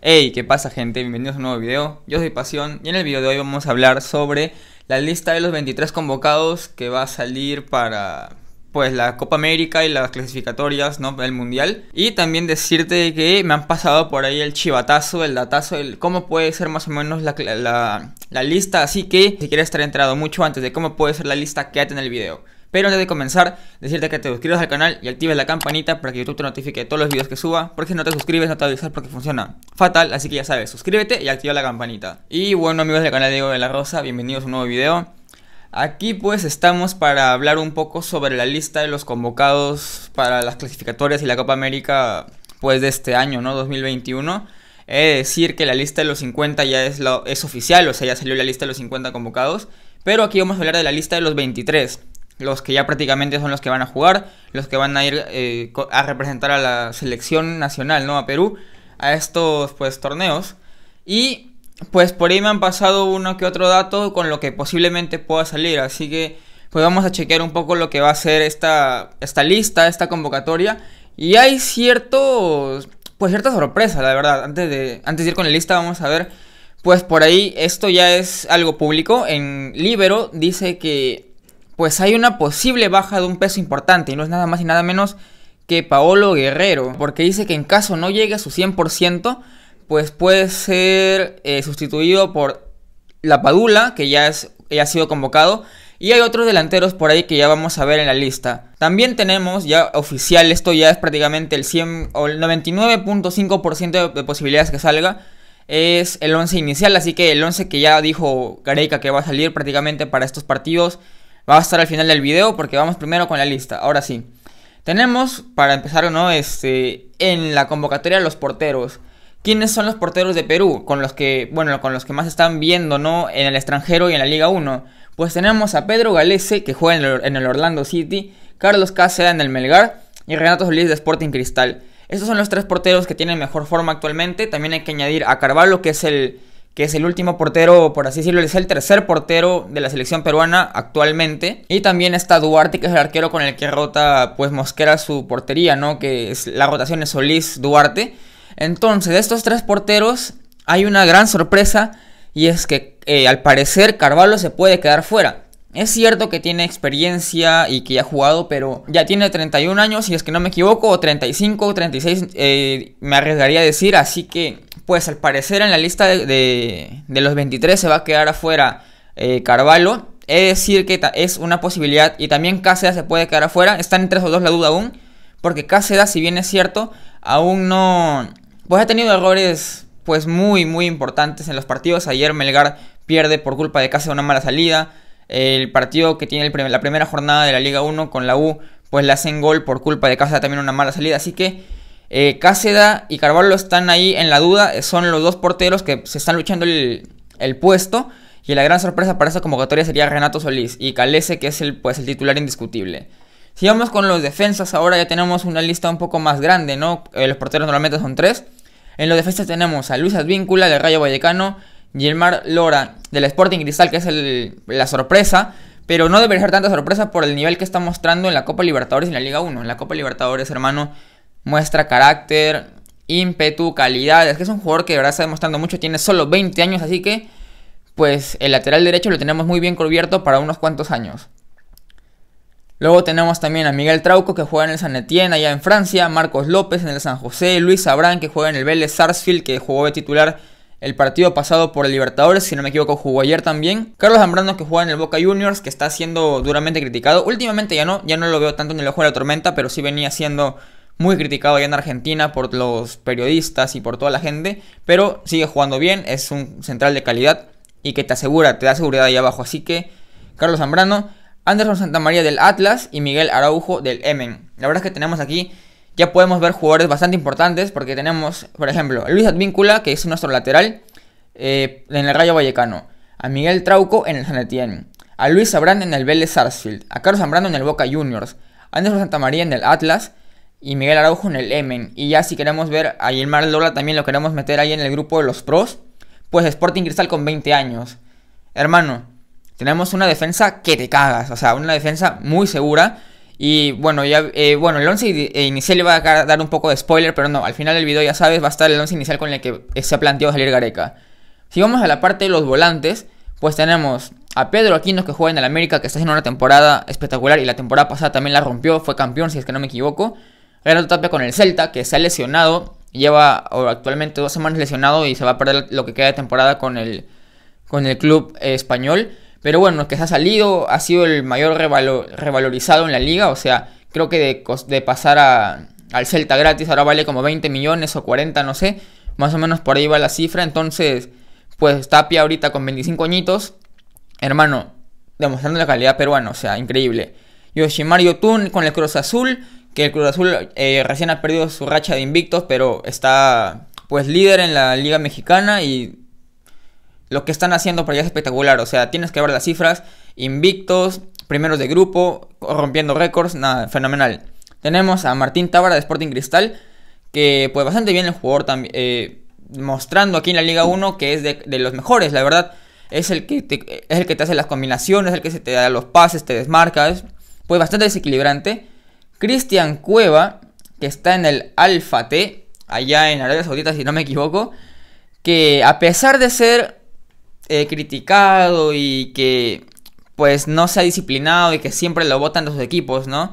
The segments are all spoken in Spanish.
Hey, ¿qué pasa gente? Bienvenidos a un nuevo video. Yo soy Pasión y en el video de hoy vamos a hablar sobre la lista de los 23 convocados que va a salir para pues la Copa América y las clasificatorias, ¿no? El Mundial. Y también decirte que me han pasado por ahí el chivatazo, el datazo, el cómo puede ser más o menos la, lista. Así que si quieres estar entrado mucho antes de cómo puede ser la lista, quédate en el video. Pero antes de comenzar, decirte que te suscribas al canal y actives la campanita para que YouTube te notifique de todos los videos que suba, porque si no te suscribes no te avisas porque funciona fatal, así que ya sabes, suscríbete y activa la campanita. Y bueno amigos del canal Diego de la Rosa, bienvenidos a un nuevo video. Aquí pues estamos para hablar un poco sobre la lista de los convocados para las clasificatorias y la Copa América pues de este año, ¿no? 2021. He de decir que la lista de los 50 ya es, lo, es oficial, o sea, ya salió la lista de los 50 convocados. Pero aquí vamos a hablar de la lista de los 23 los que ya prácticamente son los que van a jugar, los que van a ir eh, a representar a la selección nacional, ¿no? A Perú, a estos pues torneos. Y pues por ahí me han pasado uno que otro dato con lo que posiblemente pueda salir, así que pues vamos a chequear un poco lo que va a ser esta, esta lista, esta convocatoria. Y hay ciertos, pues cierta sorpresa, la verdad. Antes de, antes de ir con la lista vamos a ver, pues por ahí esto ya es algo público. En Libero dice que pues hay una posible baja de un peso importante y no es nada más y nada menos que Paolo Guerrero, porque dice que en caso no llegue a su 100%, pues puede ser eh, sustituido por La Padula, que ya, es, ha sido convocado, y hay otros delanteros por ahí que ya vamos a ver en la lista. También tenemos ya oficial, esto ya es prácticamente el 100 o el 99.5% de posibilidades que salga. Es el 11 inicial, así que el 11 que ya dijo Gareika que va a salir prácticamente para estos partidos va a estar al final del video porque vamos primero con la lista. Ahora sí. Tenemos, para empezar, ¿no? Este, en la convocatoria los porteros. ¿Quiénes son los porteros de Perú? Con los que, bueno, con los que más están viendo, ¿no? En el extranjero y en la Liga 1. Pues tenemos a Pedro Galese, que juega en el Orlando City, Carlos Cáceres en el Melgar y Renato Solís de Sporting Cristal. Estos son los tres porteros que tienen mejor forma actualmente. También hay que añadir a Carvalho, que es el, que es el último portero, por así decirlo, es el tercer portero de la selección peruana actualmente. Y también está Duarte, que es el arquero con el que rota pues Mosquera su portería, ¿no? Que es, la rotación es Solís-Duarte. Entonces, de estos tres porteros hay una gran sorpresa y es que eh, al parecer Carvalho se puede quedar fuera. Es cierto que tiene experiencia y que ya ha jugado, pero ya tiene 31 años, si es que no me equivoco, o 35 o 36, me arriesgaría a decir, así que pues al parecer en la lista de, de, los 23 se va a quedar afuera eh, Carvalho. Es decir, que es una posibilidad y también Cáceres se puede quedar afuera. Están tres o dos la duda aún, porque Cáceres, si bien es cierto, aún no. Pues ha tenido errores pues muy, muy importantes en los partidos. Ayer Melgar pierde por culpa de Cáceres una mala salida. El partido que tiene la primera jornada de la Liga 1 con la U, pues le hacen gol por culpa de Casa también una mala salida. Así que eh, Cáceda y Carvalho están ahí en la duda, son los dos porteros que se están luchando el, puesto. Y la gran sorpresa para esta convocatoria sería Renato Solís y Calese, que es el, pues, el titular indiscutible. Si vamos con los defensas, ahora ya tenemos una lista un poco más grande, ¿no? Eh, los porteros normalmente son tres. En los defensas tenemos a Luis Advíncula del Rayo Vallecano, Gilmar Lora del Sporting Cristal, que es la sorpresa, pero no debería ser tanta sorpresa por el nivel que está mostrando en la Copa Libertadores y en la Liga 1. En la Copa Libertadores, hermano, muestra carácter, ímpetu, calidad. Es que es un jugador que de verdad está demostrando mucho, tiene solo 20 años, así que pues el lateral derecho lo tenemos muy bien cubierto para unos cuantos años. Luego tenemos también a Miguel Trauco que juega en el San Etienne allá en Francia, Marcos López en el San José, Luis Sabrán, que juega en el Vélez Sarsfield que jugó de titular el partido pasado por el Libertadores, si no me equivoco jugó ayer también. Carlos Zambrano que juega en el Boca Juniors que está siendo duramente criticado. Últimamente ya no, ya no lo veo tanto en el ojo de la tormenta, pero sí venía siendo muy criticado allá en Argentina por los periodistas y por toda la gente, pero sigue jugando bien, es un central de calidad y que te asegura, te da seguridad ahí abajo. Así que Carlos Zambrano, Anderson Santamaría del Atlas y Miguel Araujo del Emen. La verdad es que tenemos aquí, ya podemos ver jugadores bastante importantes porque tenemos, por ejemplo, Luis Advíncula, que es nuestro lateral eh, en el Rayo Vallecano, a Miguel Trauco en el San a Luis Sabrán en el Vélez Sarsfield, a Carlos Zambrano en el Boca Juniors, a Anderson Santamaría en el Atlas, y Miguel Araujo en el Emen. Y ya si queremos ver a Gilmar Lola también lo queremos meter ahí en el grupo de los pros, pues Sporting Cristal con 20 años. Hermano, tenemos una defensa que te cagas, o sea, una defensa muy segura. Y bueno, ya, eh, bueno, el 11 eh, inicial le va a dar un poco de spoiler, pero no, al final del video ya sabes, va a estar el 11 inicial con el que se ha planteado salir Gareca. Si vamos a la parte de los volantes, pues tenemos a Pedro Aquino que juega en el América, que está haciendo una temporada espectacular y la temporada pasada también la rompió, fue campeón, si es que no me equivoco. Renato Tapia con el Celta, que se ha lesionado, lleva actualmente dos semanas lesionado y se va a perder lo que queda de temporada con el, con el club español. Pero bueno, que se ha salido, ha sido el mayor revalorizado en la liga, o sea, creo que de, pasar al Celta gratis ahora vale como 20 millones o 40, no sé, más o menos por ahí va la cifra, entonces, pues Tapia ahorita con 25 añitos, hermano, demostrando la calidad peruana, o sea, increíble. Yoshimar Yotun con el Cruz Azul, que el Cruz Azul eh, recién ha perdido su racha de invictos, pero está pues líder en la Liga Mexicana y lo que están haciendo para allá es espectacular. O sea, tienes que ver las cifras, invictos, primeros de grupo, rompiendo récords, nada, fenomenal. Tenemos a Martín Tábara de Sporting Cristal, que pues bastante bien el jugador también, eh, mostrando aquí en la Liga 1 que es de, los mejores, la verdad. Es el, que te, es el que te hace las combinaciones, el que se te da los pases, te desmarca Pues bastante desequilibrante. Cristian Cueva, que está en el Alfa T, allá en Arabia Saudita, si no me equivoco, que a pesar de ser eh, criticado y que pues no se ha disciplinado y que siempre lo votan los equipos, ¿no?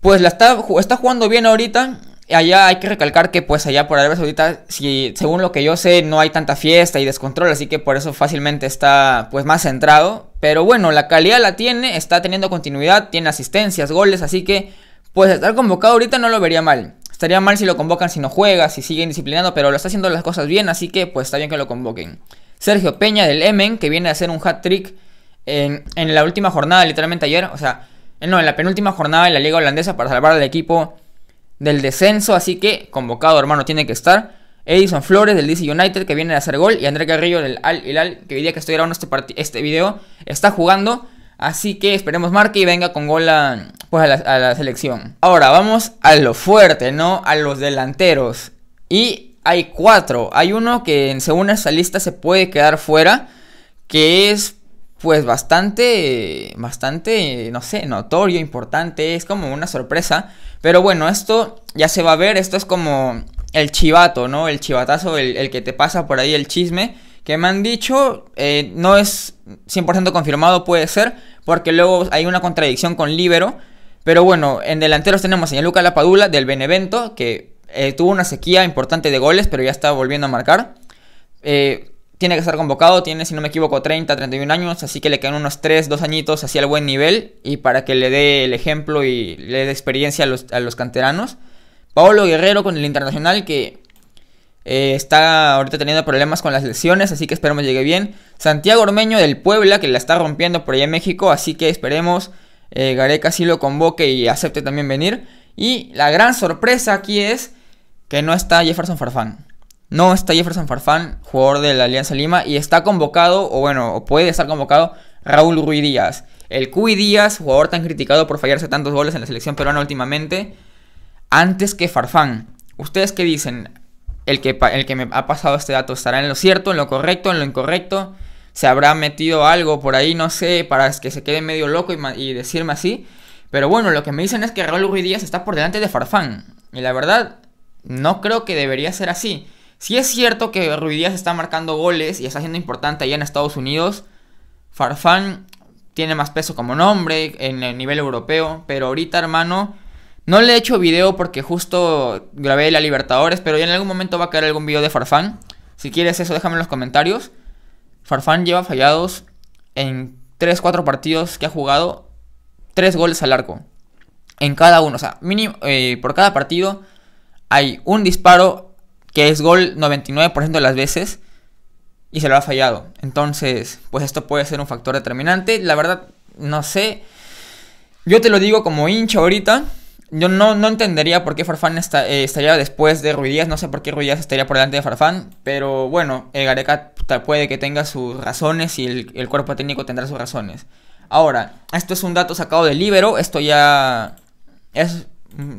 Pues la está, está jugando bien ahorita. Allá hay que recalcar que pues allá por Arabia Saudita, si, según lo que yo sé, no hay tanta fiesta y descontrol, así que por eso fácilmente está pues más centrado. Pero bueno, la calidad la tiene, está teniendo continuidad, tiene asistencias, goles, así que pues estar convocado ahorita no lo vería mal. Estaría mal si lo convocan si no juega, si siguen disciplinando, pero lo está haciendo las cosas bien, así que pues está bien que lo convoquen. Sergio Peña del Emen, que viene a hacer un hat-trick en, en, la última jornada, literalmente ayer, o sea, eh, no, en la penúltima jornada de la Liga Holandesa para salvar al equipo del descenso, así que convocado hermano tiene que estar. Edison Flores del DC United que viene a hacer gol y André Carrillo del Al Hilal que hoy que estoy grabando este, este video está jugando. Así que esperemos marque y venga con gol a, pues a, la, selección. Ahora vamos a lo fuerte, ¿no? A los delanteros. Y hay cuatro. Hay uno que según esta lista se puede quedar fuera. Que es pues bastante, bastante, no sé, notorio, importante, es como una sorpresa. Pero bueno, esto ya se va a ver, esto es como el chivato, ¿no? El chivatazo, el, que te pasa por ahí el chisme, que me han dicho, eh, no es 100% confirmado, puede ser, porque luego hay una contradicción con Libero. Pero bueno, en delanteros tenemos a Gianluca Lapadula del Benevento, que eh, tuvo una sequía importante de goles, pero ya está volviendo a marcar. Eh, tiene que estar convocado, tiene, si no me equivoco, 30, 31 años, así que le quedan unos 3, 2 añitos hacia el buen nivel y para que le dé el ejemplo y le dé experiencia a los, a los canteranos. Paolo Guerrero con el Internacional que eh, está ahorita teniendo problemas con las lesiones, así que esperemos llegue bien. Santiago Ormeño del Puebla que la está rompiendo por allá en México, así que esperemos eh, Gareca sí lo convoque y acepte también venir. Y la gran sorpresa aquí es que no está Jefferson Farfán. No está Jefferson Farfán, jugador de la Alianza Lima, y está convocado, o bueno, o puede estar convocado Raúl Ruiz Díaz. El Cuy Díaz, jugador tan criticado por fallarse tantos goles en la selección peruana últimamente antes que Farfán. ¿Ustedes qué dicen? El que, el que me ha pasado este dato estará en lo cierto, en lo correcto, en lo incorrecto. Se habrá metido algo por ahí, no sé, para que se quede medio loco y, decirme así. Pero bueno, lo que me dicen es que Raúl Ruiz Díaz está por delante de Farfán. Y la verdad, no creo que debería ser así. Si es cierto que Ruiz Díaz está marcando goles y está siendo importante allá en Estados Unidos, Farfán tiene más peso como nombre en el nivel europeo. Pero ahorita, hermano, no le he hecho video porque justo grabé la Libertadores, pero ya en algún momento va a caer algún video de Farfán. Si quieres eso, déjame en los comentarios. Farfán lleva fallados en 3-4 partidos que ha jugado 3 goles al arco. En cada uno, o sea, mínimo, eh, por cada partido hay un disparo que es gol 99% de las veces y se lo ha fallado. Entonces, pues esto puede ser un factor determinante. La verdad, no sé. Yo te lo digo como hincha ahorita. Yo no, no entendería por qué Farfán eh, estaría después de Ruidías, no sé por qué Ruidías estaría por delante de Farfán, pero bueno, Gareca puede que tenga sus razones y el, cuerpo técnico tendrá sus razones. Ahora, esto es un dato sacado del libro esto ya es... Mm,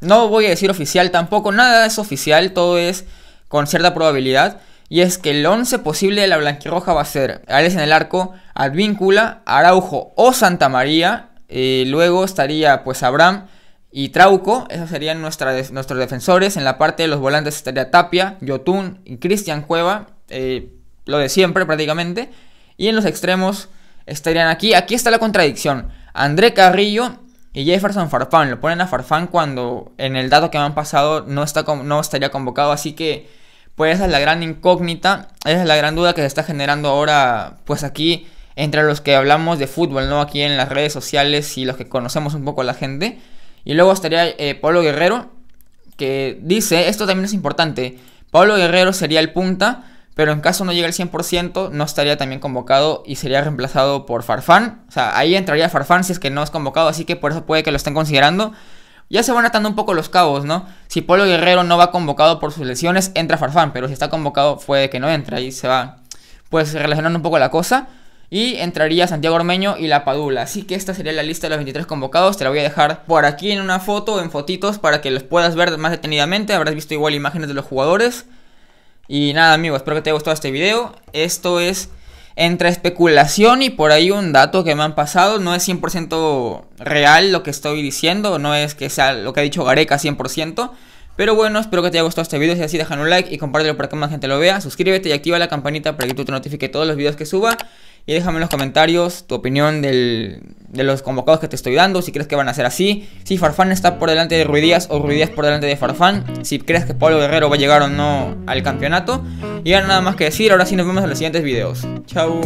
no voy a decir oficial tampoco, nada es oficial, todo es con cierta probabilidad. Y es que el 11 posible de la blanquirroja va a ser Alex en el arco, Advíncula, Araujo o Santa María. Eh, luego estaría pues Abraham, y Trauco, esos serían nuestra, nuestros defensores. En la parte de los volantes estaría Tapia, Yotun y Cristian Cueva, eh, lo de siempre prácticamente. Y en los extremos estarían aquí, aquí está la contradicción, André Carrillo y Jefferson Farfán. Lo ponen a Farfán cuando en el dato que me han pasado no, está, no estaría convocado, así que pues esa es la gran incógnita, esa es la gran duda que se está generando ahora pues aquí entre los que hablamos de fútbol, ¿no? Aquí en las redes sociales y los que conocemos un poco a la gente. Y luego estaría eh, Pablo Guerrero, que dice, esto también es importante, Pablo Guerrero sería el punta, pero en caso no llegue al 100% no estaría también convocado y sería reemplazado por Farfán. O sea, ahí entraría Farfán si es que no es convocado, así que por eso puede que lo estén considerando. Ya se van atando un poco los cabos, ¿no? Si Pablo Guerrero no va convocado por sus lesiones, entra Farfán, pero si está convocado puede que no entre, ahí se va pues relacionando un poco la cosa. Y entraría Santiago Ormeño y La Padula. Así que esta sería la lista de los 23 convocados. Te la voy a dejar por aquí en una foto, en fotitos, para que los puedas ver más detenidamente. Habrás visto igual imágenes de los jugadores. Y nada, amigos, espero que te haya gustado este video. Esto es entre especulación y por ahí un dato que me han pasado. No es 100% real lo que estoy diciendo. No es que sea lo que ha dicho Gareca 100%. Pero bueno, espero que te haya gustado este video. Si es así, déjame un like y compártelo para que más gente lo vea. Suscríbete y activa la campanita para que tú te notifique todos los videos que suba. Y déjame en los comentarios tu opinión de los convocados que te estoy dando, si crees que van a ser así, si Farfán está por delante de Ruidías o Ruidías por delante de Farfán, si crees que Pablo Guerrero va a llegar o no al campeonato. Y ya nada más que decir, ahora sí nos vemos en los siguientes videos. Chao.